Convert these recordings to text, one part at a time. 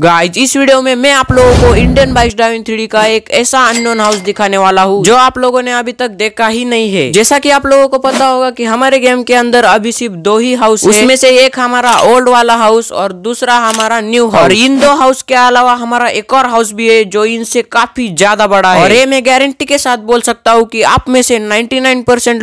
guys इस video में मैं आप लोगों को इंडियन बाइक ड्राइविंग थ्री का एक ऐसा अननोन हाउस दिखाने वाला हूँ जो आप लोगों ने अभी तक देखा ही नहीं है जैसा कि आप लोगों को पता होगा कि हमारे गेम के अंदर अभी सिर्फ दो ही हाउस है उसमें से एक हमारा ओल्ड वाला हाउस और दूसरा हमारा न्यू हाउस और इन दो हाउस के अलावा हमारा एक और हाउस भी है जो इनसे काफी ज्यादा बड़ा है और ये मैं गारंटी के साथ बोल सकता हूँ की आप में से नाइन्टी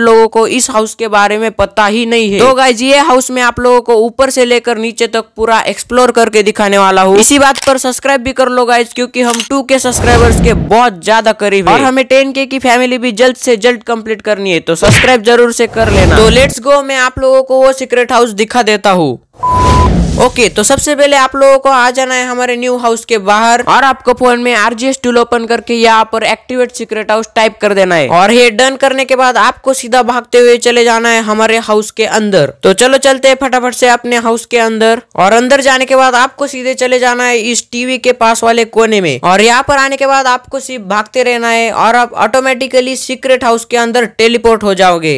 लोगों को इस हाउस के बारे में पता ही नहीं है तो गाइज ये हाउस में आप लोगों को ऊपर से लेकर नीचे तक पूरा एक्सप्लोर करके दिखाने वाला हूँ इसी बात पर सब्सक्राइब भी कर लो गाइज क्योंकि हम टू के सब्सक्राइबर्स के बहुत ज्यादा करीब और हमें टेन के की फैमिली भी जल्द से जल्द कंप्लीट करनी है तो सब्सक्राइब जरूर से कर लेना तो लेट्स गो मैं आप लोगों को वो सीक्रेट हाउस दिखा देता हूँ ओके okay, तो सबसे पहले आप लोगों को आ जाना है हमारे न्यू हाउस के बाहर और आपको फोन में आरजीएस टूल ओपन करके यहाँ पर एक्टिवेट सीक्रेट हाउस टाइप कर देना है और ये डन करने के बाद आपको सीधा भागते हुए चले जाना है हमारे हाउस के अंदर तो चलो चलते हैं फटाफट से अपने हाउस के अंदर और अंदर जाने के बाद आपको सीधे चले जाना है इस टीवी के पास वाले कोने में और यहाँ पर आने के बाद आपको सिर्फ भागते रहना है और आप ऑटोमेटिकली सीक्रेट हाउस के अंदर टेलीपोर्ट हो जाओगे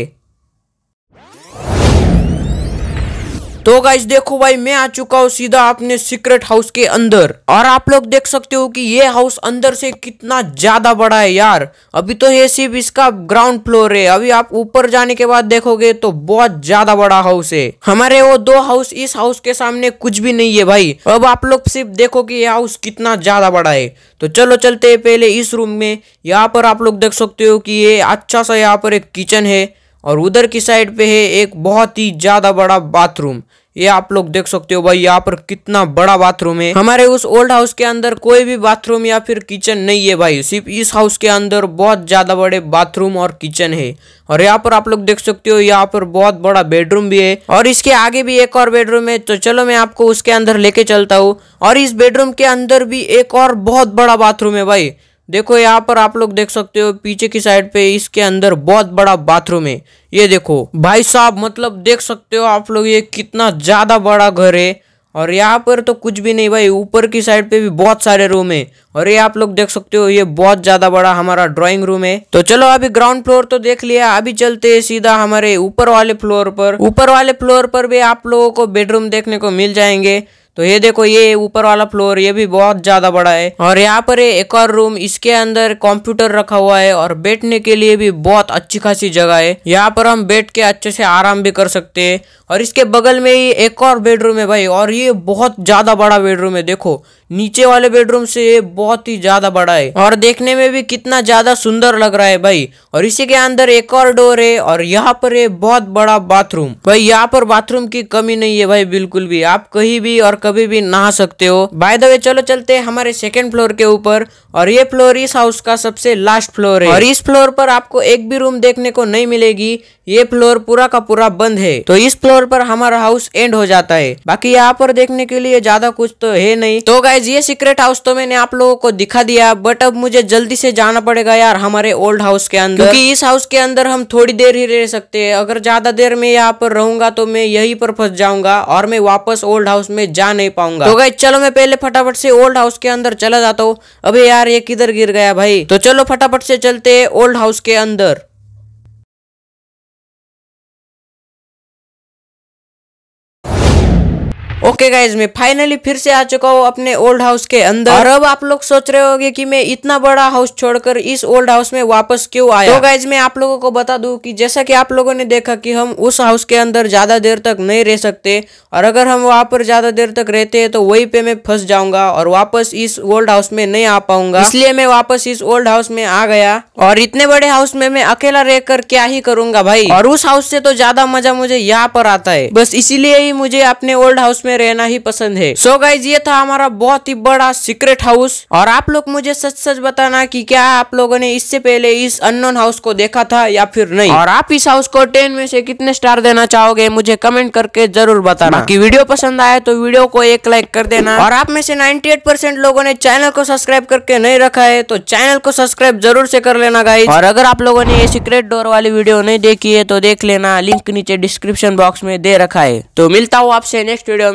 तो गाइज देखो भाई मैं आ चुका हूँ सीधा अपने सीक्रेट हाउस के अंदर और आप लोग देख सकते हो कि ये हाउस अंदर से कितना ज्यादा बड़ा है यार अभी तो ये सिर्फ इसका ग्राउंड फ्लोर है अभी आप ऊपर जाने के बाद देखोगे तो बहुत ज्यादा बड़ा हाउस है हमारे वो दो हाउस इस हाउस के सामने कुछ भी नहीं है भाई अब आप लोग सिर्फ देखो की ये हाउस कितना ज्यादा बड़ा है तो चलो चलते है पहले इस रूम में यहाँ पर आप लोग देख सकते हो कि ये अच्छा सा यहाँ पर एक किचन है और उधर की साइड पे है एक बहुत ही ज्यादा बड़ा बाथरूम ये आप लोग देख सकते हो भाई यहाँ पर कितना बड़ा बाथरूम है हमारे उस ओल्ड हाउस के अंदर कोई भी बाथरूम या फिर किचन नहीं है भाई सिर्फ इस हाउस के अंदर बहुत ज्यादा बड़े बाथरूम और किचन है और यहाँ पर आप लोग देख सकते हो यहाँ पर बहुत बड़ा बेडरूम भी है और इसके आगे भी एक और बेडरूम है तो चलो मैं आपको उसके अंदर लेके चलता हूँ और इस बेडरूम के अंदर भी एक और बहुत बड़ा बाथरूम है भाई देखो यहाँ पर आप लोग देख सकते हो पीछे की साइड पे इसके अंदर बहुत बड़ा बाथरूम है ये देखो भाई साहब मतलब देख सकते हो आप लोग ये कितना ज्यादा बड़ा घर है और यहाँ पर तो कुछ भी नहीं भाई ऊपर की साइड पे भी बहुत सारे रूम है और ये आप लोग देख सकते हो ये बहुत ज्यादा बड़ा हमारा ड्राइंग रूम है तो चलो अभी ग्राउंड फ्लोर तो देख लिया अभी चलते हैं सीधा हमारे ऊपर वाले फ्लोर पर ऊपर वाले फ्लोर पर भी आप लोगों को बेडरूम देखने को मिल जाएंगे तो ये देखो ये ऊपर वाला फ्लोर ये भी बहुत ज्यादा बड़ा है और यहाँ पर एक और रूम इसके अंदर कंप्यूटर रखा हुआ है और बैठने के लिए भी बहुत अच्छी खासी जगह है यहाँ पर हम बैठ के अच्छे से आराम भी कर सकते हैं और इसके बगल में ही एक और बेडरूम है भाई और ये बहुत ज़्यादा बड़ा बेडरूम है देखो नीचे वाले बेडरूम से ये बहुत ही ज़्यादा बड़ा है और देखने में भी कितना ज़्यादा सुंदर लग रहा है भाई और इसी के अंदर एक और डोर है और यहाँ पर है बहुत बड़ा बाथरूम भाई यहाँ पर बाथरूम की कमी नहीं है भाई बिल्कुल भी आप कहीं भी और कभी भी नहा सकते हो बाय द वे चलो चलते है हमारे सेकेंड फ्लोर के ऊपर और ये फ्लोर इस हाउस का सबसे लास्ट फ्लोर है और इस फ्लोर पर आपको एक भी रूम देखने को नहीं मिलेगी ये फ्लोर पूरा का पूरा बंद है तो इस फ्लोर फ्लोर पर हमारा हाउस एंड हो जाता है बाकी यहाँ पर देखने के लिए ज्यादा कुछ तो है नहीं तो गाइज ये सीक्रेट हाउस तो मैंने आप लोगों को दिखा दिया बट अब मुझे जल्दी से जाना पड़ेगा यार हमारे ओल्ड हाउस के अंदर क्योंकि इस हाउस के अंदर हम थोड़ी देर ही रह सकते हैं अगर ज्यादा देर में यहाँ पर रहूंगा तो मैं यही पर फंस जाऊंगा और मैं वापस ओल्ड हाउस में जा नहीं पाऊंगा तो गाइज चलो मैं पहले फटाफट से ओल्ड हाउस के अंदर चला जाता हूँ अभी यार ये किधर गिर गया भाई तो चलो फटाफट से चलते ओल्ड हाउस के अंदर ओके गाइज मैं फाइनली फिर से आ चुका हूँ अपने ओल्ड हाउस के अंदर और अब आप लोग सोच रहे होंगे कि मैं इतना बड़ा हाउस छोड़कर इस ओल्ड हाउस में वापस क्यों आया तो गाइज मैं आप लोगों को बता दूं कि जैसा कि आप लोगों ने देखा कि हम उस हाउस के अंदर ज्यादा देर तक नहीं रह सकते और अगर हम वहाँ पर ज्यादा देर तक रहते हैं तो वही पे मैं फंस जाऊंगा और वापस इस ओल्ड हाउस में नहीं आ पाऊंगा इसलिए मैं वापस इस ओल्ड हाउस में आ गया और इतने बड़े हाउस में मैं अकेला रहकर क्या ही करूंगा भाई और उस हाउस से तो ज्यादा मजा मुझे यहाँ पर आता है बस इसीलिए ही मुझे अपने ओल्ड हाउस में रहना ही पसंद है सो so गाइज ये था हमारा बहुत ही बड़ा सीक्रेट हाउस और आप लोग मुझे सच सच बताना की क्या आप लोगों ने इससे पहले इस अननोन हाउस को देखा था या फिर नहीं और आप इस हाउस को टेन में से कितने स्टार देना चाहोगे मुझे कमेंट करके जरूर बताना की वीडियो पसंद आए तो वीडियो को एक लाइक कर देना और आप में से 98 परसेंट लोगों ने चैनल को सब्सक्राइब करके नहीं रखा है तो चैनल को सब्सक्राइब जरूर से कर लेना गाइज और अगर आप लोगों ने ये सीक्रेट डोर वाली वीडियो नहीं देखी है तो देख लेना लिंक नीचे डिस्क्रिप्शन बॉक्स में दे रखा है तो मिलता हूँ आपसे नेक्स्ट वीडियो